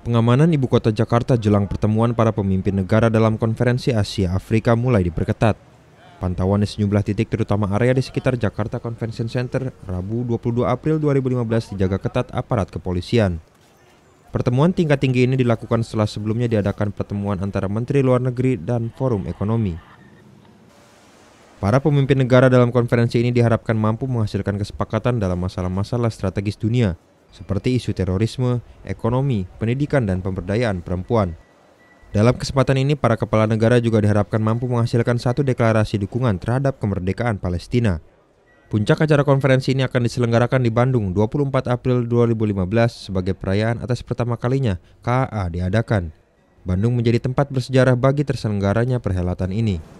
Pengamanan ibu kota Jakarta jelang pertemuan para pemimpin negara dalam konferensi Asia Afrika mulai diperketat. Pantauan di sejumlah titik terutama area di sekitar Jakarta Convention Center Rabu 22 April 2015 dijaga ketat aparat kepolisian. Pertemuan tingkat tinggi ini dilakukan setelah sebelumnya diadakan pertemuan antara Menteri Luar Negeri dan Forum Ekonomi. Para pemimpin negara dalam konferensi ini diharapkan mampu menghasilkan kesepakatan dalam masalah-masalah strategis dunia, seperti isu terorisme, ekonomi, pendidikan, dan pemberdayaan perempuan. Dalam kesempatan ini, para kepala negara juga diharapkan mampu menghasilkan satu deklarasi dukungan terhadap kemerdekaan Palestina. Puncak acara konferensi ini akan diselenggarakan di Bandung 24 April 2015 sebagai perayaan atas pertama kalinya KA diadakan. Bandung menjadi tempat bersejarah bagi terselenggaranya perhelatan ini.